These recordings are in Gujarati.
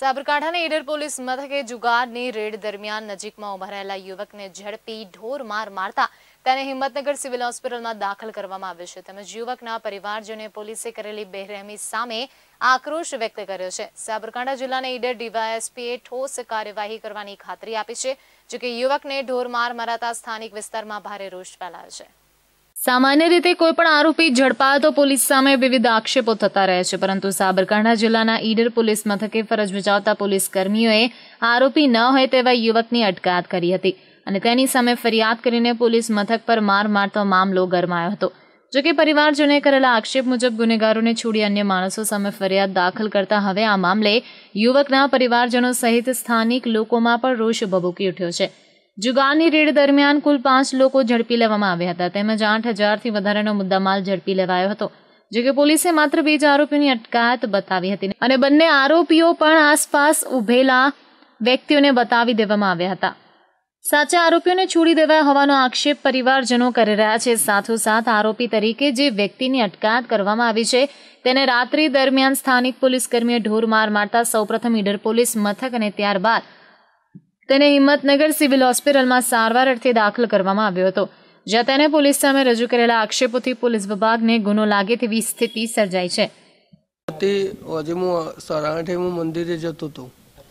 સાબરકાંઠાની ઈડર પોલીસ મથકે જુગારની રેડ દરમિયાન નજીકમાં ઉભા રહેલા યુવકને ઝડપી ઢોર માર મારતા તેને હિંમતનગર સિવિલ હોસ્પિટલમાં દાખલ કરવામાં આવ્યો છે તેમજ યુવકના પરિવારજનોએ પોલીસે કરેલી બેરહેમી સામે આક્રોશ વ્યક્ત કર્યો છે સાબરકાંઠા જિલ્લાના ઈડર ડીવાયએસપીએ ઠોસ કાર્યવાહી કરવાની ખાતરી આપી છે જોકે યુવકને ઢોર માર મરાતા સ્થાનિક વિસ્તારમાં ભારે રોષ ફેલાયો છે સામાન્ય રીતે કોઈ પણ આરોપી ઝડપાય તો પોલીસ સામે વિવિધ આક્ષેપો થતા રહે છે પરંતુ સાબરકાંઠા જિલ્લાના ઈડર પોલીસ મથકે ફરજ બજાવતા પોલીસ કર્મીઓએ આરોપી ન હોય તેવા યુવકની અટકાયત કરી હતી અને તેની સામે ફરિયાદ કરીને પોલીસ મથક પર માર મારતો મામલો ગરમાયો હતો જો કે પરિવારજનોએ કરેલા આક્ષેપ મુજબ ગુનેગારોને છોડી અન્ય માણસો સામે ફરિયાદ દાખલ કરતા હવે આ મામલે યુવકના પરિવારજનો સહિત સ્થાનિક લોકોમાં પણ રોષ ભભૂકી ઉઠ્યો છે જુગારની રેડ દરમિયાન કુલ પાંચ લોકો ઝડપી લેવામાં આવ્યા હતા તેમજ આઠ હજારથી વધારાનો મુદ્દામાલ ઝડપી લેવાયો હતો જો કે પોલીસે માત્ર બે જ આરોપીઓની અટકાયત બતાવી હતી અને બંને આરોપીઓ પણ આસપાસ ઉભેલા વ્યક્તિઓને બતાવી દેવામાં આવ્યા હતા સાચા આરોપીઓને છોડી દેવાયા હોવાનો આક્ષેપ પરિવારજનો કરી રહ્યા છે સાથોસાથ આરોપી તરીકે જે વ્યક્તિની અટકાયત કરવામાં આવી છે તેને રાત્રિ દરમિયાન સ્થાનિક પોલીસકર્મીએ ઢોર માર મારતા સૌપ્રથમ ઈડર પોલીસ મથક અને ત્યારબાદ તેને હિંમતનગર સિવિલ હોસ્પિટલમાં સારવાર અર્થે દાખલ કરવામાં આવ્યો હતો જ્યાં તેને પોલીસ સામે રજૂ કરેલા આક્ષેપોથી પોલીસ વિભાગને ગુનો લાગે તેવી સ્થિતિ સર્જાઈ છે આજે હું સારાઠે હું મંદિરે જતો હતો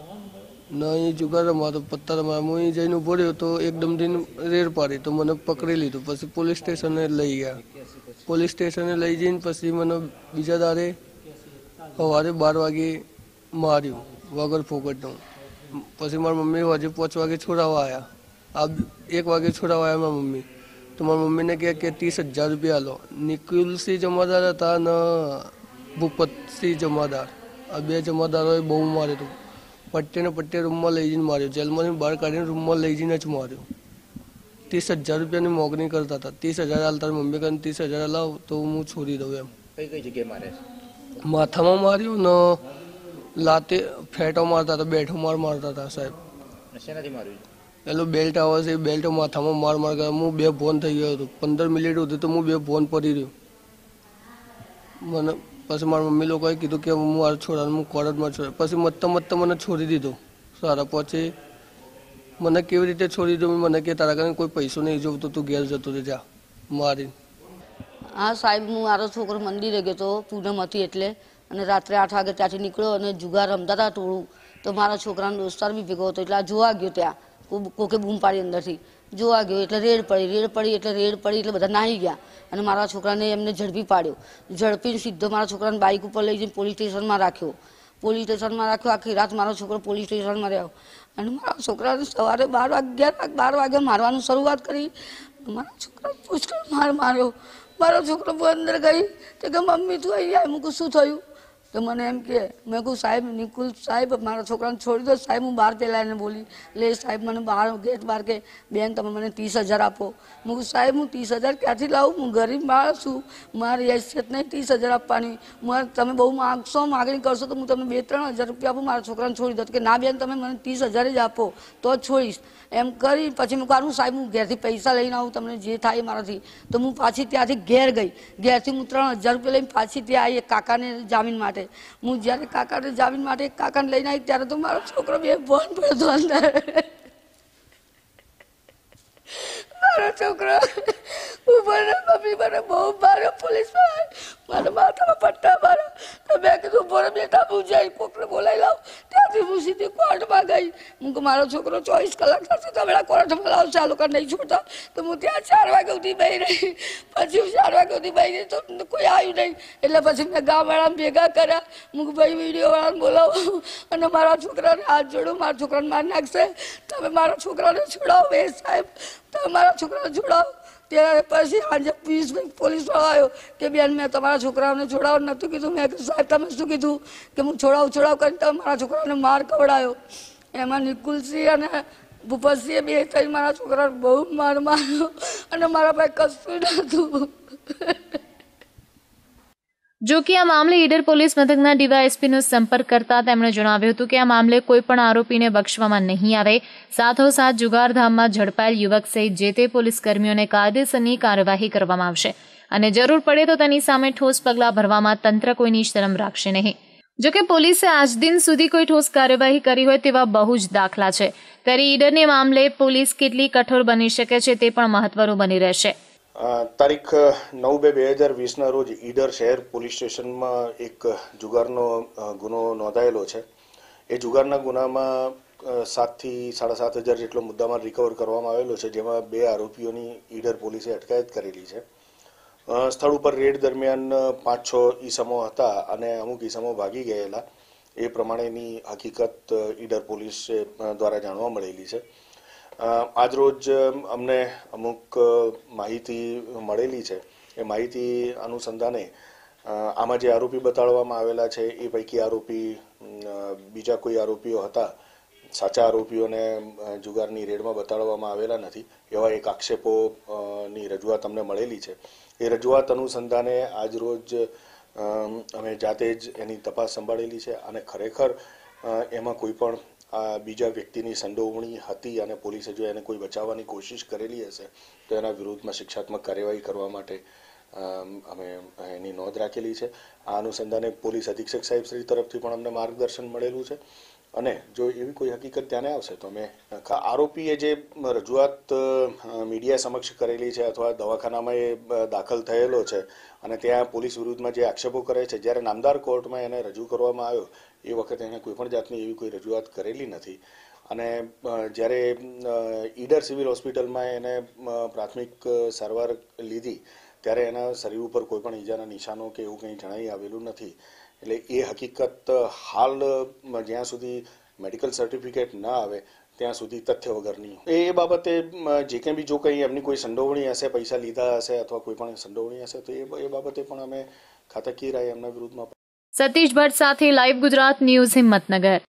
નહીં અહીં જુગાર રમાતો પત્તા રમાતો હું જઈને ઉભો રહ્યો તો એકદમ થઈને રેડ પાડી તો મને પકડી લીધું પછી પોલીસ સ્ટેશને લઈ ગયા પોલીસ સ્ટેશને લઈ જઈને પછી મને બીજા દારે સવારે બાર વાગે માર્યું વગર ફોકટનું પછી મારા મમ્મી હજી પાંચ વાગે છોડાવવા આવ્યા આ એક વાગે છોડાવવા આવ્યા મારા મમ્મી તો મારા મમ્મીને કહે કે ત્રીસ હજાર રૂપિયા લો નિકુલસિંહ જમાદાર હતા ને ભૂપતસિંહ જમાદાર આ બે જમાદારોએ બહુ માર્યું હતું પટ્ટેને પટ્ટે રૂમમાં લઈ જઈને માર્યો જેલમાંથી બહાર કાઢીને રૂમમાં લઈ જઈને જ માર્યો ત્રીસ હજાર રૂપિયાની મોગણી કરતા હતા ત્રીસ હજાર હાલતા મમ્મી કરીને ત્રીસ હજાર લાવ તો હું છોડી દઉં એમ કઈ કઈ જગ્યાએ મારે માથામાં માર્યું ને લાતે ફેટો મારતા હતા બેઠો માર મારતા હતા સાહેબ શેનાથી બેલ્ટ આવે છે બેલ્ટ માથામાં માર માર કરે હું બે ફોન થઈ ગયો હતો પંદર મિનિટ સુધી તો હું બે ફોન પડી રહ્યો મને પછી મારા મમ્મી લોકોએ કીધું કે હું મારા છોડાને હું કોર્ટમાં છોડ્યો પછી મત્તા મત્તા મને છોડી દીધો સારા પછી મને કેવી રીતે છોડી દીધું મને કે તારા કારણે કોઈ પૈસો નહીં જોતો તું ઘેર જતો રહે જા મારી હા સાહેબ હું મારો છોકરો મંદિરે ગયો હતો પૂનમ હતી એટલે અને રાત્રે આઠ વાગે ત્યાંથી નીકળ્યો અને જુગાર રમતા હતા ટોળું તો મારા છોકરાનો દોસ્તાર બી ભેગો હતો એટલે આ જોવા ગયો ત્યાં કોકે બૂમ પાડી અંદરથી જોવા ગયો એટલે રેડ પડી રેડ પડી એટલે રેડ પડી એટલે બધા નાહી ગયા અને મારા છોકરાને એમને ઝડપી પાડ્યો ઝડપીને સીધો મારા છોકરાને બાઇક ઉપર લઈ જઈને પોલીસ સ્ટેશનમાં રાખ્યો પોલીસ સ્ટેશનમાં રાખ્યો આખી રાત મારો છોકરો પોલીસ સ્ટેશનમાં રહ્યો અને મારા છોકરાને સવારે બાર અગિયાર બાર વાગે મારવાનું શરૂઆત કરી મારા છોકરા પુષ્કળ માર માર્યો મારો છોકરો અંદર ગઈ તો કે મમ્મી તું અહીંયા મૂકું શું થયું તો મને એમ કે મેં કહું સાહેબ નિકુલ સાહેબ મારા છોકરાને છોડી દો સાહેબ હું બહાર પહેલાંને બોલી લે સાહેબ મને બહાર ગેટ બહાર કે બેન તમે મને ત્રીસ હજાર આપો મેં કહું સાહેબ હું ત્રીસ હજાર ક્યાંથી લાવું હું ગરીબ માણસ છું મારી હેસિયત નહીં ત્રીસ હજાર આપવાની મારે તમે બહુ માગશો માગણી કરશો તો હું તમને બે ત્રણ હજાર રૂપિયા આપું મારા છોકરાને છોડી દો કે ના બેન તમે મને ત્રીસ હજાર જ આપો તો છોડીશ એમ કરી પછી મેં કહું સાહેબ હું ઘેરથી પૈસા લઈને આવું તમને જે થાય મારાથી તો હું પાછી ત્યાંથી ઘેર ગઈ ઘેરથી હું ત્રણ હજાર રૂપિયા લઈને પાછી ત્યાં આવી કાકાને જામીન માટે માટે હું જ્યારે કાકા જામીન માટે કાકાને લઈને આવી ત્યારે તો મારો છોકરો બે ભણ પડતો અંદર મારો છોકરો હું મને મમ્મી મને બહુ માર્યો પોલીસ મારા માથામાં પટ્ટા મારા તો મેં કીધું બોરે બેટા હું જઈ કોકને બોલાવી લાવ ત્યાંથી હું સીધી કોર્ટમાં ગઈ હું મારો છોકરો ચોવીસ કલાક થશે તો હમણાં કોર્ટમાં લાવ ચાલુ કર નહીં છૂટો તો હું ત્યાં ચાર વાગે સુધી બહી રહી પછી હું ચાર વાગે સુધી બહી રહી તો કોઈ આવ્યું નહીં એટલે પછી મેં ગામવાળાને ભેગા કર્યા હું ભાઈ વિડીયોવાળાને બોલાવો અને મારા છોકરાને હાથ જોડું મારા છોકરાને માર નાખશે તમે મારા છોકરાને છોડાવો એ સાહેબ તમે મારા છોકરાને છોડાવો ત્યારે પછી સાંજે પીસ પોલીસવાળો આવ્યો કે બેન મેં તમારા છોકરાઓને છોડાવ નહોતું કીધું મેં સાહેબ તમે શું કીધું કે હું છોડાવ છોડાવ કરીને તમે મારા છોકરાઓને માર ખવડાયો એમાં નિકુલસિંહ અને ભૂપતસિંહે બે થઈ મારા છોકરાને બહુ માર માર્યો અને મારા પાસે કશું નહોતું જો કે આ મામલે ઈડર પોલીસ મથકના ડીવાયએસપીનો સંપર્ક કરતા તેમણે જણાવ્યું હતું કે આ મામલે કોઈ પણ આરોપીને બક્ષવામાં નહીં આવે સાથોસાથ જુગારધામમાં ઝડપાયેલ યુવક સહિત જે તે પોલીસ કર્મીઓને કાયદેસરની કાર્યવાહી કરવામાં આવશે અને જરૂર પડે તો તેની સામે ઠોસ પગલાં ભરવામાં તંત્ર કોઈની શરમ રાખશે નહીં જોકે પોલીસે આજ દિન સુધી કોઈ ઠોસ કાર્યવાહી કરી હોય તેવા બહુ જ દાખલા છે ત્યારે ઈડરને મામલે પોલીસ કેટલી કઠોર બની શકે છે તે પણ મહત્વનું બની રહેશે તારીખ નવ બે બે હજાર વીસના રોજ ઈડર શહેર પોલીસ સ્ટેશનમાં એક જુગારનો ગુનો નોંધાયેલો છે એ જુગારના ગુનામાં સાતથી સાડા સાત હજાર જેટલો મુદ્દામાં રિકવર કરવામાં આવેલો છે જેમાં બે આરોપીઓની ઈડર પોલીસે અટકાયત કરેલી છે સ્થળ ઉપર રેડ દરમિયાન પાંચ છ ઈસમો હતા અને અમુક ઈસમો ભાગી ગયેલા એ પ્રમાણેની હકીકત ઈડર પોલીસ દ્વારા જાણવા મળેલી છે આજરોજ અમને અમુક માહિતી મળેલી છે એ માહિતી અનુસંધાને આમાં જે આરોપી બતાડવામાં આવેલા છે એ પૈકી આરોપી બીજા કોઈ આરોપીઓ હતા સાચા આરોપીઓને જુગારની રેડમાં બતાડવામાં આવેલા નથી એવા એક આક્ષેપોની રજૂઆત અમને મળેલી છે એ રજૂઆત અનુસંધાને આજરોજ અમે જાતે જ એની તપાસ સંભાળેલી છે અને ખરેખર એમાં કોઈ પણ આ બીજા વ્યક્તિની સંડોવણી હતી અને પોલીસે જો એને કોઈ બચાવવાની કોશિશ કરેલી હશે તો એના વિરુદ્ધમાં શિક્ષાત્મક કાર્યવાહી કરવા માટે અમે એની નોંધ રાખેલી છે આ અનુસંધાને પોલીસ અધિક્ષક સાહેબ શ્રી તરફથી પણ અમને માર્ગદર્શન મળેલું છે અને જો એવી કોઈ હકીકત ધ્યાને આવશે તો અમે આરોપીએ જે રજૂઆત મીડિયા સમક્ષ કરેલી છે અથવા દવાખાનામાં એ દાખલ થયેલો છે અને ત્યાં પોલીસ વિરુદ્ધમાં જે આક્ષેપો કરે છે જ્યારે નામદાર કોર્ટમાં એને રજૂ કરવામાં આવ્યો એ વખતે એને કોઈપણ જાતની એવી કોઈ રજૂઆત કરેલી નથી અને જ્યારે ઈડર સિવિલ હોસ્પિટલમાં એને પ્રાથમિક સારવાર લીધી ત્યારે એના શરીર ઉપર કોઈ પણ ઈજાના નિશાનો કે એવું કંઈ જણાવી આવેલું નથી એટલે એ હકીકત હાલ જ્યાં સુધી મેડિકલ સર્ટિફિકેટ ના આવે ત્યાં સુધી તથ્ય વગરની એ બાબતે જે કંઈ બી જો કંઈ એમની કોઈ સંડોવણી હશે પૈસા લીધા હશે અથવા કોઈ પણ સંડોવણી હશે તો એ બાબતે પણ અમે ખાતાકીય રાય એમના વિરુદ્ધમાં સતીશ ભટ્ટ સાથે લાઈવ ગુજરાત ન્યૂઝ હિંમતનગર